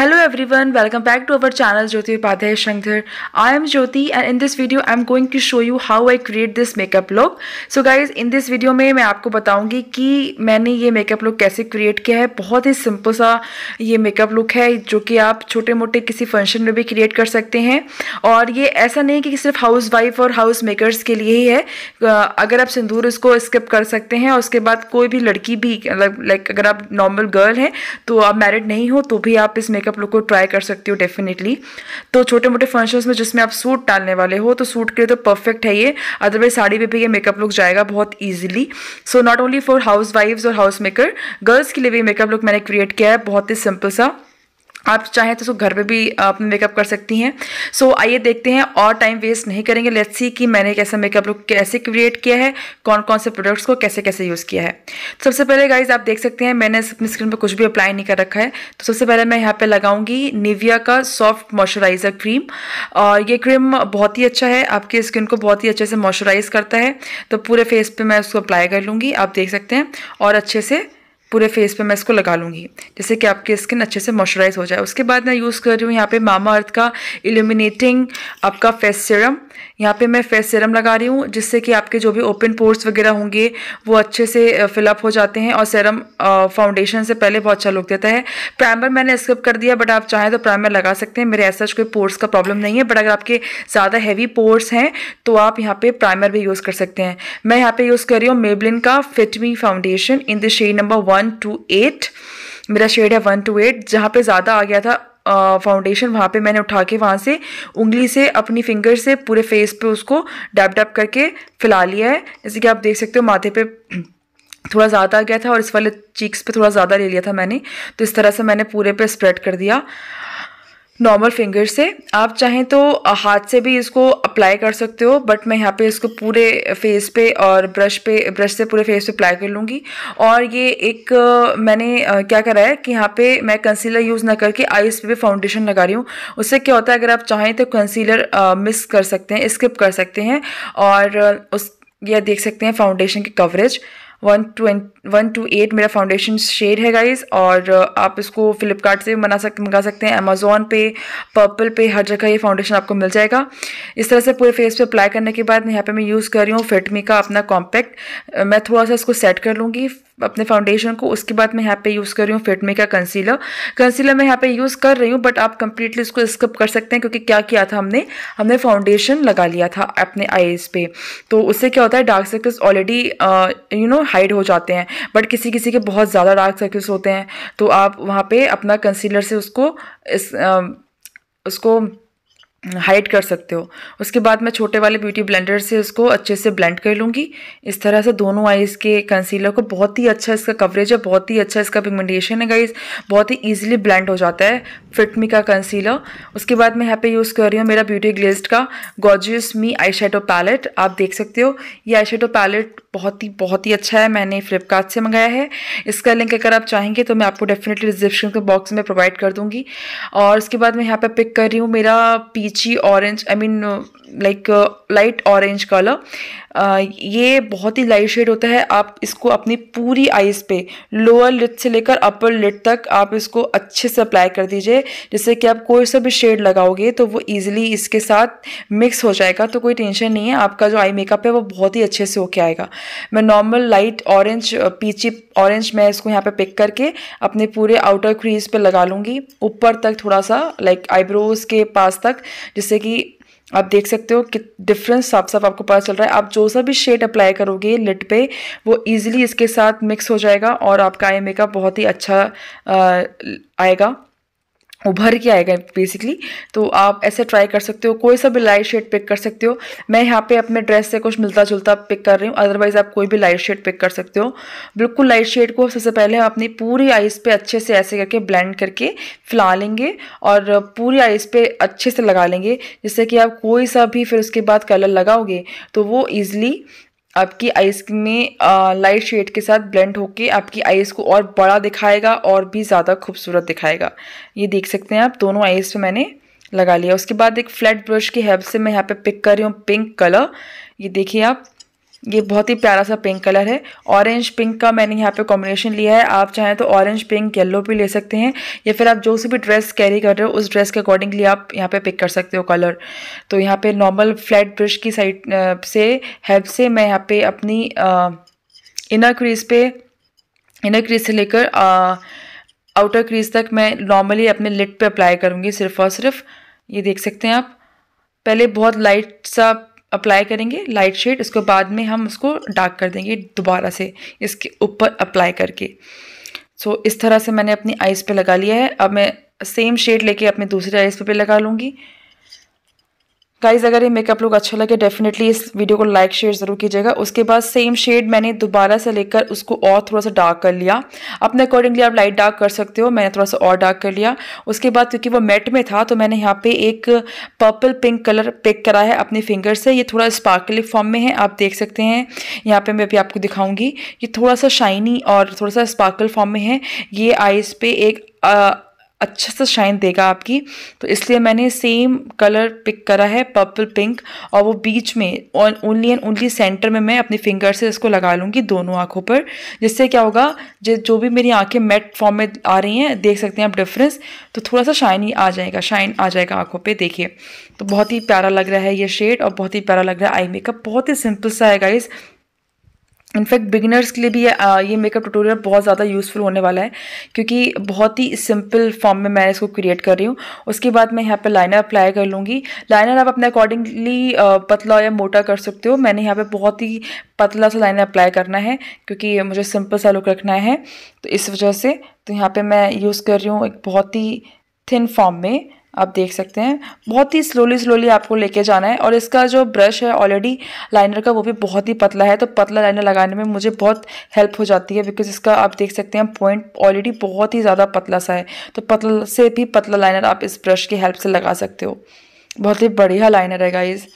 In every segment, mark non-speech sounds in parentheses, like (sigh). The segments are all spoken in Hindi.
hello everyone welcome back to our channel Jyoti Upadhyay Shankar I am Jyoti and in this video I am going to show you how I create this makeup look so guys in this video में मैं आपको बताऊंगी कि मैंने ये makeup look कैसे create किया है बहुत ही simple सा ये makeup look है जो कि आप छोटे मोटे किसी function में भी create कर सकते हैं और ये ऐसा नहीं कि सिर्फ हाउस वाइफ और हाउस मेकर्स के लिए ही है अगर आप सिंदूर इसको स्किप कर सकते हैं और उसके बाद कोई भी लड़की भी लाइक अगर आप नॉर्मल गर्ल हैं तो आप मैरिड नहीं हो तो भी आप इस मेकअप लुक को को ट्राई कर सकती हो डेफिनेटली तो छोटे मोटे फंक्शंस में जिसमें आप सूट डालने वाले हो तो सूट के लिए तो परफेक्ट है ये अदरवाइज साड़ी पे भी ये मेकअप लुक जाएगा बहुत easily so not only for हाउस वाइफ्स और हाउस मेकर गर्ल्स के लिए भी मेकअप लुक मैंने क्रिएट किया है बहुत ही सिंपल सा आप चाहें तो सो घर पे भी आप मेकअप कर सकती हैं सो so, आइए देखते हैं और टाइम वेस्ट नहीं करेंगे लेट्स सी कि मैंने कैसा मेकअप लुक कैसे क्रिएट किया है कौन कौन से प्रोडक्ट्स को कैसे कैसे यूज़ किया है तो सबसे पहले गाइज आप देख सकते हैं मैंने अपनी स्किन पर कुछ भी अप्लाई नहीं कर रखा है तो सबसे पहले मैं यहाँ पर लगाऊंगी निविया का सॉफ्ट मॉइस्चराइज़र क्रीम और ये क्रीम बहुत ही अच्छा है आपकी स्किन को बहुत ही अच्छे से मॉइस्चराइज़ करता है तो पूरे फेस पर मैं उसको अप्लाई कर लूँगी आप देख सकते हैं और अच्छे से पूरे फेस पे मैं इसको लगा लूँगी जैसे कि आपकी स्किन अच्छे से मॉइस्चराइज हो जाए उसके बाद मैं यूज़ कर रही हूँ यहाँ पे मामा अर्थ का इल्यूमिनेटिंग आपका फेस सीरम यहाँ पे मैं फेस सीरम लगा रही हूँ जिससे कि आपके जो भी ओपन पोर्स वगैरह होंगे वो अच्छे से फिलअप हो जाते हैं और सीरम फाउंडेशन से पहले बहुत अच्छा लुक देता है प्राइमर मैंने स्किप कर दिया बट आप चाहें तो प्राइमर लगा सकते हैं मेरे ऐसा कोई पोर्स का प्रॉब्लम नहीं है बट अगर आपके ज़्यादा हैवी पोर्स हैं तो आप यहाँ पर प्राइमर भी यूज़ कर सकते हैं मैं यहाँ पर यूज़ कर रही हूँ मेबलिन का fit me foundation in the shade number one one two eight मेरा शेड है वन टू एट जहाँ पे ज़्यादा आ गया था फाउंडेशन वहाँ पे मैंने उठा के वहाँ से उंगली से अपनी फिंगर से पूरे फेस पे उसको डैप डैप करके फैला लिया है जैसे कि आप देख सकते हो माथे पे (clears throat) थोड़ा ज़्यादा आ गया था और इस वाले चीक्स पे थोड़ा ज़्यादा ले लिया था मैंने तो इस तरह से मैंने पूरे पे स्प्रेड कर दिया नॉर्मल फिंगर से आप चाहें तो हाथ से भी इसको अप्लाई कर सकते हो बट मैं यहाँ पे इसको पूरे फेस पे और ब्रश पे ब्रश से पूरे फेस पे अप्लाई कर लूँगी और ये एक मैंने क्या करा है कि यहाँ पे मैं कंसीलर यूज़ ना करके आईज पे भी फाउंडेशन लगा रही हूँ उससे क्या होता है अगर आप चाहें तो कंसीलर मिस कर सकते हैं स्किप कर सकते हैं और उस यह देख सकते हैं फाउंडेशन की coverage one one two eight मेरा फाउंडेशन शेड है गाइज और uh, आप इसको फ्लिपकार्ट से मना सकते मंगा सकते हैं अमेजोन पे पर्पल पे हर जगह ये फाउंडेशन आपको मिल जाएगा इस तरह से पूरे फेस पे अप्लाई करने के बाद यहाँ पे मैं यूज़ कर रही हूँ फिटमी का अपना कॉम्पैक्ट uh, मैं थोड़ा सा इसको सेट कर लूँगी अपने फाउंडेशन को उसके बाद मैं यहाँ पे यूज़ कर रही हूँ फिटमी का कंसीलर कंसीलर मैं यहाँ पे यूज़ कर रही हूँ बट आप कंप्लीटली इसको स्किप कर सकते हैं क्योंकि क्या किया था हमने हमने फाउंडेशन लगा लिया था अपने आईज पे तो उससे क्या होता है dark circles already you know hide हो जाते हैं बट किसी किसी के बहुत ज़्यादा डार्क सर्कल्स होते हैं तो आप वहाँ पे अपना कंसीलर से उसको इस आ, उसको हाइड कर सकते हो उसके बाद मैं छोटे वाले ब्यूटी ब्लेंडर से उसको अच्छे से ब्लेंड कर लूँगी इस तरह से दोनों आइज़ के कंसीलर को बहुत ही अच्छा इसका कवरेज है बहुत ही अच्छा इसका पिगमेंटेशन है गाइज बहुत ही ईजिली ब्लेंड हो जाता है फिटमी का कंसीलर उसके बाद मैं यहाँ पे यूज़ कर रही हूँ मेरा ब्यूटी ग्लेस्ड का गॉजियस मी आई पैलेट आप देख सकते हो ये आई पैलेट बहुत ही बहुत ही अच्छा है मैंने फ्लिपकार्ट से मंगाया है इसका लिंक अगर आप चाहेंगे तो मैं आपको डेफिनेटली डिस्क्रिप्शन के बॉक्स में प्रोवाइड कर दूंगी और उसके बाद मैं यहाँ पे पिक कर रही हूँ मेरा peachy orange I mean like light orange colour ये बहुत ही लाइट शेड होता है आप इसको अपनी पूरी आइज़ पे लोअर लिट से लेकर अपर लिट तक आप इसको अच्छे से अप्लाई कर दीजिए जिससे कि आप कोई सा भी शेड लगाओगे तो वो ईजिली इसके साथ मिक्स हो जाएगा तो कोई टेंशन नहीं है आपका जो आई मेकअप है वो बहुत ही अच्छे से होके आएगा मैं normal light orange peachy orange मैं इसको यहाँ पर पिक करके अपने पूरे आउटर क्रीज पर लगा लूँगी ऊपर तक थोड़ा सा लाइक आईब्रोज के पास तक जिससे कि आप देख सकते हो कि डिफरेंस साफ साफ आपको पता चल रहा है आप जो सा भी शेड अप्लाई करोगे लिट पे वो इजीली इसके साथ मिक्स हो जाएगा और आपका आई मेकअप बहुत ही अच्छा आ, आएगा उभर के आएगा बेसिकली तो आप ऐसे ट्राई कर सकते हो कोई सा भी लाइट शेड पिक कर सकते हो मैं यहाँ पे अपने ड्रेस से कुछ मिलता जुलता पिक कर रही हूँ अदरवाइज आप कोई भी लाइट शेड पिक कर सकते हो बिल्कुल लाइट शेड को सबसे पहले हम अपनी पूरी आइस पे अच्छे से ऐसे करके ब्लेंड करके फैला लेंगे और पूरी आइस पे अच्छे से लगा लेंगे जिससे कि आप कोई सा भी फिर उसके बाद कलर लगाओगे तो वो ईजिली आपकी आइज़ में लाइट शेड के साथ ब्लेंड होके आपकी आइज़ को और बड़ा दिखाएगा और भी ज़्यादा खूबसूरत दिखाएगा ये देख सकते हैं आप दोनों आइज़ पे मैंने लगा लिया उसके बाद एक फ्लैट ब्रश की हेल्प से मैं यहाँ पे पिक कर रही हूँ पिंक कलर ये देखिए आप ये बहुत ही प्यारा सा पिंक कलर है ऑरेंज पिंक का मैंने यहाँ पे कॉम्बिनेशन लिया है आप चाहें तो ऑरेंज पिंक येलो भी ले सकते हैं या फिर आप जो सी भी ड्रेस कैरी कर रहे हो उस ड्रेस के अकॉर्डिंगली आप यहाँ पे पिक कर सकते हो कलर तो यहाँ पे नॉर्मल फ्लैट ब्रश की साइड से हेल्प से मैं यहाँ पे अपनी इनर क्रीज पे इनर क्रीज से लेकर आउटर क्रीज तक मैं नॉर्मली अपने लिट पर अप्लाई करूँगी सिर्फ और सिर्फ ये देख सकते हैं आप पहले बहुत लाइट सा अप्लाई करेंगे लाइट शेड उसके बाद में हम उसको डार्क कर देंगे दोबारा से इसके ऊपर अप्लाई करके सो so, इस तरह से मैंने अपनी आइज़ पे लगा लिया है अब मैं सेम शेड लेके अपने दूसरे आइज़ पे, लगा लूँगी गाइज अगर ये मेकअप लुक अच्छा लगे डेफिनेटली इस वीडियो को लाइक शेयर ज़रूर कीजिएगा उसके बाद सेम शेड मैंने दोबारा से लेकर उसको और थोड़ा सा डार्क कर लिया अपने अकॉर्डिंगली आप लाइट डार्क कर सकते हो मैंने थोड़ा सा और डार्क कर लिया उसके बाद क्योंकि वो मेट में था तो मैंने यहाँ पे एक पर्पल पिंक कलर पिक करा है अपने फिंगर से ये थोड़ा स्पार्कली फॉर्म में है आप देख सकते हैं यहाँ पर मैं अभी आपको दिखाऊँगी ये थोड़ा सा शाइनी और थोड़ा सा स्पार्कल फॉर्म में है ये आइज़ पे एक अच्छा सा शाइन देगा आपकी तो इसलिए मैंने सेम कलर पिक करा है पर्पल पिंक और वो बीच में और ओनली एंड ओनली सेंटर में मैं अपनी फिंगर से इसको लगा लूँगी दोनों आँखों पर जिससे क्या होगा जो भी मेरी आँखें मेट फॉर्म में आ रही हैं देख सकते हैं आप डिफरेंस तो थोड़ा सा शाइन ही आ जाएगा शाइन आ जाएगा आँखों पर देखिए तो बहुत ही प्यारा लग रहा है ये शेड और बहुत ही प्यारा लग रहा है आई मेकअप बहुत ही सिंपल सा है गाइज़ इनफैक्ट बिगिनर्स के लिए भी ये मेकअप ट्यूटोरियल बहुत ज़्यादा यूज़फुल होने वाला है क्योंकि बहुत ही सिंपल फॉर्म में मैं इसको क्रिएट कर रही हूँ उसके बाद मैं यहाँ पे लाइनर अप्लाई कर लूँगी लाइनर आप अपने अकॉर्डिंगली पतला या मोटा कर सकते हो मैंने यहाँ पे बहुत ही पतला सा लाइनर अप्लाई करना है क्योंकि मुझे सिंपल सा लुक रखना है तो इस वजह से तो यहाँ पर मैं यूज़ कर रही हूँ एक बहुत ही थिन फॉर्म में आप देख सकते हैं बहुत ही स्लोली स्लोली आपको लेके जाना है और इसका जो ब्रश है ऑलरेडी लाइनर का वो भी बहुत ही पतला है तो पतला लाइनर लगाने में मुझे बहुत हेल्प हो जाती है बिकॉज इसका आप देख सकते हैं पॉइंट ऑलरेडी बहुत ही ज़्यादा पतला सा है तो पतला से भी पतला लाइनर आप इस ब्रश की हेल्प से लगा सकते हो बहुत ही बढ़िया लाइनर है गाइज़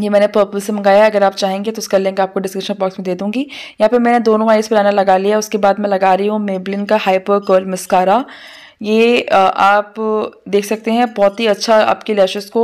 ये मैंने पर्पल से मंगाया है अगर आप चाहेंगे तो उसका लिंक आपको डिस्क्रिप्शन बॉक्स में दे दूंगी यहाँ पे मैंने दोनों आइज पर लाइनर लगा लिया उसके बाद मैं लगा रही हूँ मेबलिन का हाइपर कर्ल मिस्कारा ये आप देख सकते हैं बहुत ही अच्छा आपके लैशेस को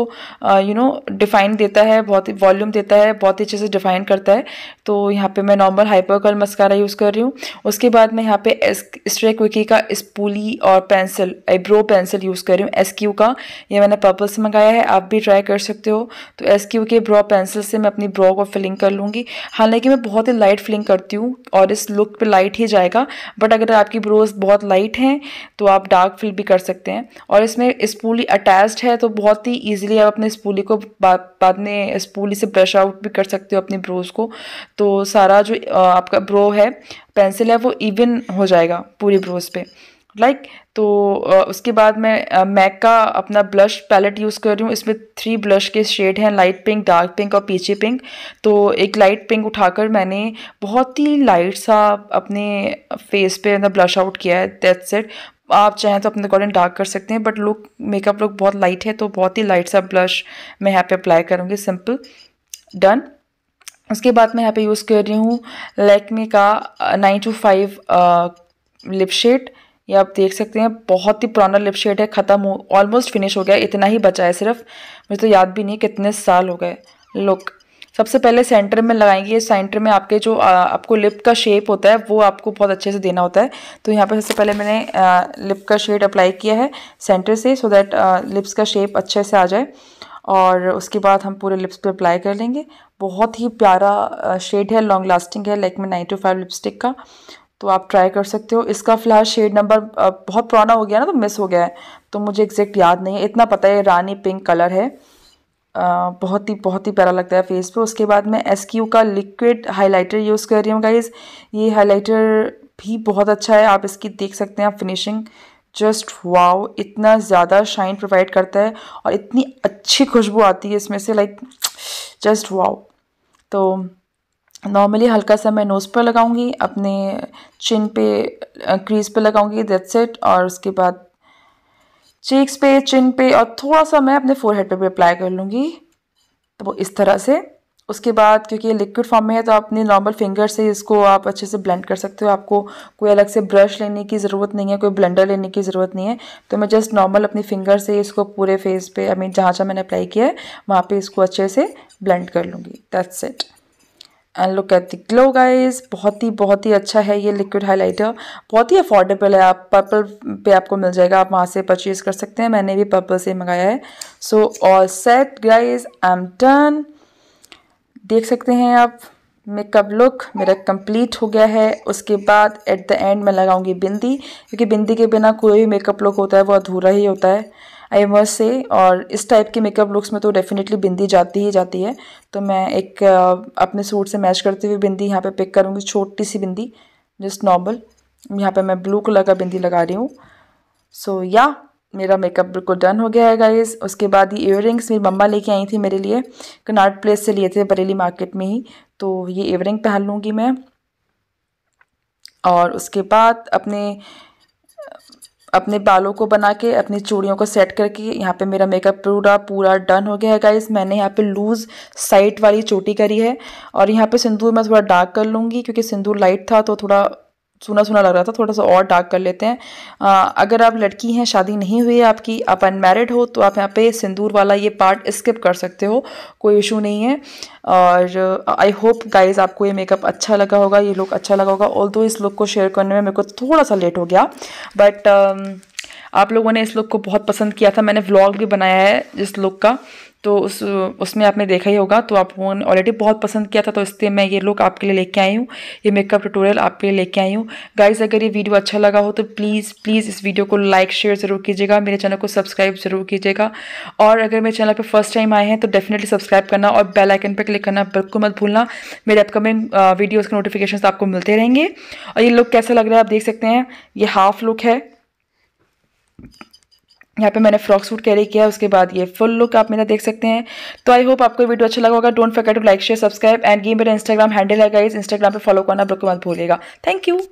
यू नो डिफाइन देता है बहुत ही वॉल्यूम देता है बहुत ही अच्छे से डिफाइन करता है तो यहाँ पे मैं normal hyper curl mascara use कर रही हूँ उसके बाद मैं यहाँ पे स्ट्रे क्विकी का स्पूली और पेंसिल आईब्रो पेंसिल यूज़ कर रही हूँ एस का ये मैंने पर्पल से मंगाया है आप भी ट्राई कर सकते हो तो एस के ब्रो पेंसिल से मैं अपनी ब्रो को फिलिंग कर लूँगी हालांकि मैं बहुत ही लाइट फिलिंग करती हूँ और इस लुक पर लाइट ही जाएगा बट अगर आपकी ब्रोज बहुत लाइट हैं तो आप डार्क डार्क फील भी कर सकते हैं और इसमें स्पूली अटैच्ड है तो बहुत ही ईजिली आप अपने स्पूली को बाद में स्पूली से ब्रश आउट भी कर सकते हो अपने ब्रोज को तो सारा जो आपका ब्रो है पेंसिल है वो इवन हो जाएगा पूरी ब्रोज पे लाइक like, तो उसके बाद मैं मैक का अपना ब्लश पैलेट यूज़ कर रही हूँ इसमें थ्री ब्लश के शेड हैं लाइट पिंक डार्क पिंक और पीछे पिंक तो एक लाइट पिंक उठाकर मैंने बहुत ही लाइट सा अपने फेस पे मतलब ब्लश आउट किया है दैट्स इट आप चाहें तो अपने अकॉर्डिंग डार्क कर सकते हैं बट लुक मेकअप लुक बहुत लाइट है तो बहुत ही लाइट सा ब्लश मैं यहाँ पे अप्लाई करूँगी सिंपल डन उसके बाद मैं यहाँ पे यूज़ कर रही हूँ लैक्मे का nine two five lip shade ये आप देख सकते हैं बहुत ही पुराना लिप शेड है ख़त्म हो ऑलमोस्ट फिनिश हो गया इतना ही बचा है सिर्फ मुझे तो याद भी नहीं कितने साल हो गए लुक सबसे पहले सेंटर में लगाएंगे सेंटर में आपके जो आ, आपको लिप का शेप होता है वो आपको बहुत अच्छे से देना होता है तो यहाँ पर सबसे पहले मैंने आ, लिप का शेड अप्लाई किया है सेंटर से सो दैट लिप्स का शेप अच्छे से आ जाए और उसके बाद हम पूरे लिप्स पे अप्लाई कर लेंगे बहुत ही प्यारा शेड है लॉन्ग लास्टिंग है लाइक मैं नाइन टू फाइव लिपस्टिक का तो आप ट्राई कर सकते हो इसका फ़िलहाल शेड नंबर बहुत पुराना हो गया ना तो मिस हो गया है तो मुझे एग्जैक्ट याद नहीं है इतना पता है रानी पिंक कलर है बहुत ही बहुत ही प्यारा लगता है फेस पे उसके बाद मैं एस का लिक्विड हाइलाइटर यूज़ कर रही हूँ गाइज़ ये हाइलाइटर भी बहुत अच्छा है आप इसकी देख सकते हैं आप फिनिशिंग जस्ट वाओ इतना ज़्यादा शाइन प्रोवाइड करता है और इतनी अच्छी खुशबू आती है इसमें से लाइक जस्ट वाओ तो नॉर्मली हल्का सा मैं नोज़ पर लगाऊंगी अपने चिन पे क्रीज पे लगाऊंगी दैट्स इट और उसके बाद चीक्स पे चिन पे और थोड़ा सा मैं अपने फोरहेड पे भी अप्लाई कर लूँगी तो वो इस तरह से उसके बाद क्योंकि ये लिक्विड फॉर्म में है तो अपने नॉर्मल फिंगर से इसको आप अच्छे से ब्लेंड कर सकते हो आपको कोई अलग से ब्रश लेने की ज़रूरत नहीं है कोई ब्लेंडर लेने की ज़रूरत नहीं है तो मैं जस्ट नॉर्मल अपनी फिंगर से इसको पूरे फेस पे आई मीन जहाँ जहाँ मैंने अप्लाई किया है वहाँ पे इसको अच्छे से ब्लेंड कर लूँगी that's it and look at the glow guys बहुत ही बहुत ही अच्छा है ये लिक्विड हाइलाइटर बहुत ही अफोर्डेबल है आप पर्पल पे आपको मिल जाएगा आप वहाँ से परचेज कर सकते हैं मैंने भी पर्पल से मंगाया है so all set guys I am done देख सकते हैं आप मेकअप लुक मेरा कंप्लीट हो गया है उसके बाद एट द एंड मैं लगाऊंगी बिंदी क्योंकि बिंदी के बिना कोई भी मेकअप लुक होता है वो अधूरा ही होता है आई मस्ट से और इस टाइप के मेकअप लुक्स में तो डेफिनेटली बिंदी जाती ही जाती है तो मैं एक अपने सूट से मैच करती हुई बिंदी यहाँ पे पिक करूँगी छोटी सी बिंदी जस्ट नॉर्मल यहाँ पे मैं ब्लू कलर का बिंदी लगा रही हूँ सो so, या yeah, मेरा मेकअप बिल्कुल डन हो गया है गाइज उसके बाद ये इयर मेरी मम्मा लेके आई थी मेरे लिए कनाट प्लेस से लिए थे बरेली मार्केट में ही तो ये इयर पहन लूँगी मैं और उसके बाद अपने अपने बालों को बना के अपनी चूड़ियों को सेट करके यहाँ पे मेरा मेकअप पूरा पूरा डन हो गया है गाइज मैंने यहाँ पे लूज़ साइड वाली चोटी करी है और यहाँ पे सिंदूर मैं थोड़ा डार्क कर लूँगी क्योंकि सिंदूर लाइट था तो थोड़ा सुना सुना लग रहा था थोड़ा सा और डार्क कर लेते हैं आ, अगर आप लड़की हैं शादी नहीं हुई है आपकी आप अनमेरिड हो तो आप यहाँ पे सिंदूर वाला ये पार्ट स्किप कर सकते हो कोई इशू नहीं है और आई होप गाइज आपको ये मेकअप अच्छा लगा होगा ये लुक अच्छा लगा होगा ऑल इस लुक को शेयर करने में मेरे को थोड़ा सा लेट हो गया बट um, आप लोगों ने इस लुक को बहुत पसंद किया था मैंने व्लॉग भी बनाया है इस लुक का तो उस उसमें आपने देखा ही होगा तो आप ऑलरेडी बहुत पसंद किया था तो इसलिए मैं ये लुक आपके लिए लेके आई हूँ ये मेकअप ट्यूटोरियल आपके लिए लेके आई हूँ गाइज अगर ये वीडियो अच्छा लगा हो तो प्लीज़ प्लीज़ इस वीडियो को लाइक शेयर ज़रूर कीजिएगा मेरे चैनल को सब्सक्राइब ज़रूर कीजिएगा और अगर मेरे चैनल पर फर्स्ट टाइम आए हैं तो डेफिनेटली सब्सक्राइब करना और बेल आइकन पर क्लिक करना बिल्कुल मत भूलना मेरे अपकमिंग वीडियोज़ के नोटिफिकेशन आपको मिलते रहेंगे और ये लुक कैसा लग रहा है आप देख सकते हैं ये हाफ लुक है यहाँ पे मैंने फ्रॉक सूट कैरी किया है उसके बाद ये फुल लुक आप मेरा देख सकते हैं तो आई होप आपको वीडियो अच्छा लगा होगा don't forget to like share subscribe and ये मेरा इंस्टाग्राम हैंडल है गाइज इंस्टाग्राम पे फॉलो करना बिल्कुल मत भूलिएगा थैंक यू